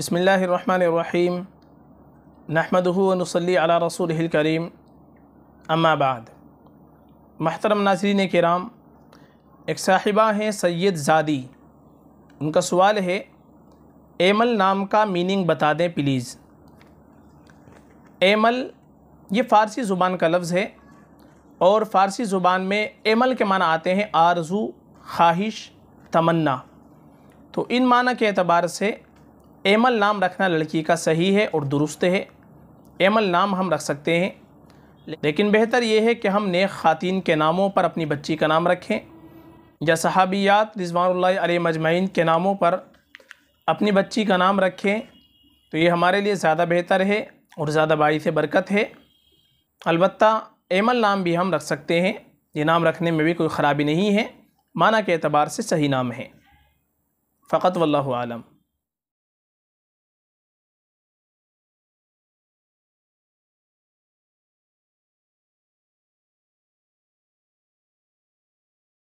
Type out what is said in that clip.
बसमीम नहमदनसली अला रसूल करीम अम्माबाद महतरम नाजरीन कराम एक साहिबा हैं सैयद ज़ादी उनका सवाल है एमल नाम का मीनिंग बता दें प्लीज़ एमल ये फ़ारसी ज़ुबान का लफ्ज़ है और फ़ारसी ज़ुबान में एमल के माना आते हैं आरजू ख्वाहिश तमन्ना तो इन माना के अतबार से एमल नाम रखना लड़की का सही है और दुरुस्त है एमल नाम हम रख सकते हैं लेकिन बेहतर यह है कि हम नेक ख़ातिन के नामों पर अपनी बच्ची का नाम रखें या सहाबियात रिजवान मजमैन के नामों पर अपनी बच्ची का नाम रखें तो ये हमारे लिए ज़्यादा बेहतर है और ज़्यादा से बरकत है अलबत् एमल नाम भी हम रख सकते हैं ये नाम रखने में भी कोई ख़राबी नहीं है माना के अतबार से सही नाम है फ़कत वल्लम